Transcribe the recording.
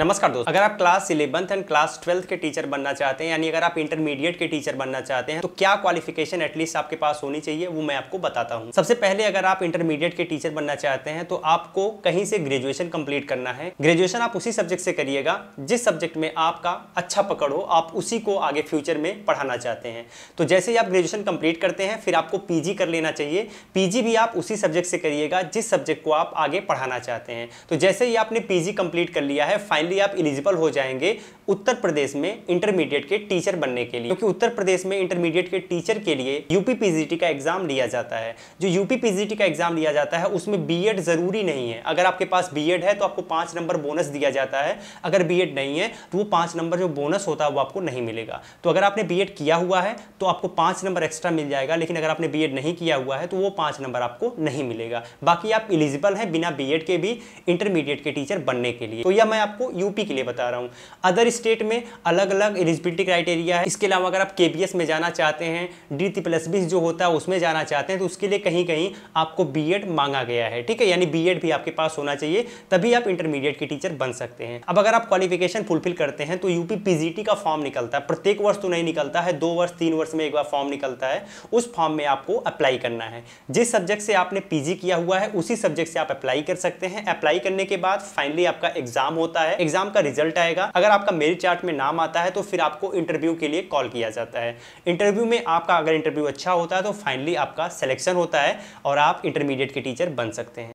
नमस्कार दोस्तों अगर आप class eleventh and class twelfth के टीचर बनना चाहते हैं यानी अगर आप इंटरमीडिएट के टीचर बनना चाहते हैं तो क्या क्वालिफिकेशन एटलीस्ट आपके पास होनी चाहिए वो मैं आपको बताता हूँ सबसे पहले अगर आप इंटरमीडिएट के टीचर बनना चाहते हैं तो आपको कहीं से ग्रेजुएशन कम्प्लीट करना है ग्रेजुएशन आप उसी सब्जेक्ट से करिएगा जिस सब्जेक्ट में आपका अच्छा पकड़ हो आप उसी को आगे फ्यूचर में पढ़ाना चाहते हैं तो जैसे ही आप ग्रेजुएशन कम्प्लीट करते हैं फिर आपको पीजी कर लेना चाहिए पीजी भी आप उसी सब्जेक्ट से करिएगा जिस सब्जेक्ट को आप आगे पढ़ाना चाहते हैं तो जैसे ही आपने पीजी कंप्लीट कर लिया है फाइनल जल्दी आप इलिजिबल हो जाएंगे उत्तर प्रदेश में इंटरमीडिएट के टीचर बनने के लिए क्योंकि उत्तर प्रदेश में इंटरमीडिएट के टीचर के लिए यूपी पीजीटी का एग्जाम लिया जाता है जो यूपी पीजीटी का एग्जाम लिया जाता है उसमें बीएड जरूरी नहीं है अगर आपके पास बीएड है तो आपको पांच नंबर बोनस दिया जाता है अगर बीएड नहीं है तो वो पांच नंबर जो बोनस होता है वो आपको नहीं मिलेगा तो अगर आपने बी किया हुआ है तो आपको पांच नंबर एक्स्ट्रा मिल जाएगा लेकिन अगर आपने बी नहीं किया हुआ है तो वो पांच नंबर आपको नहीं मिलेगा बाकी आप इलिजिबल हैं बिना बीएड के भी इंटरमीडिएट के टीचर बनने के लिए तो यह मैं आपको यूपी के लिए बता रहा हूँ अदर स्टेट में अलग अलग एलिजिबिलिटी क्राइटेरिया है इसके अलावा अगर आप के में जाना चाहते हैं डी टी प्लस बीस जो होता है उसमें जाना चाहते हैं तो उसके लिए कहीं कहीं आपको बी मांगा गया है ठीक है यानी बी भी आपके पास होना चाहिए तभी आप इंटरमीडिएट के टीचर बन सकते हैं अब अगर आप क्वालिफिकेशन फुलफिल करते हैं तो यूपी पीजीटी का फॉर्म निकलता है प्रत्येक वर्ष तो नहीं निकलता है दो वर्ष तीन वर्ष में एक बार फॉर्म निकलता है उस फॉर्म में आपको अप्लाई करना है जिस सब्जेक्ट से आपने पीजी किया हुआ है उसी सब्जेक्ट से आप अप्लाई कर सकते हैं अप्लाई करने के बाद फाइनली आपका एग्जाम होता है एग्जाम का रिजल्ट आएगा अगर आपका मेरिट चार्ट में नाम आता है तो फिर आपको इंटरव्यू के लिए कॉल किया जाता है इंटरव्यू में आपका अगर इंटरव्यू अच्छा होता है तो फाइनली आपका सिलेक्शन होता है और आप इंटरमीडिएट के टीचर बन सकते हैं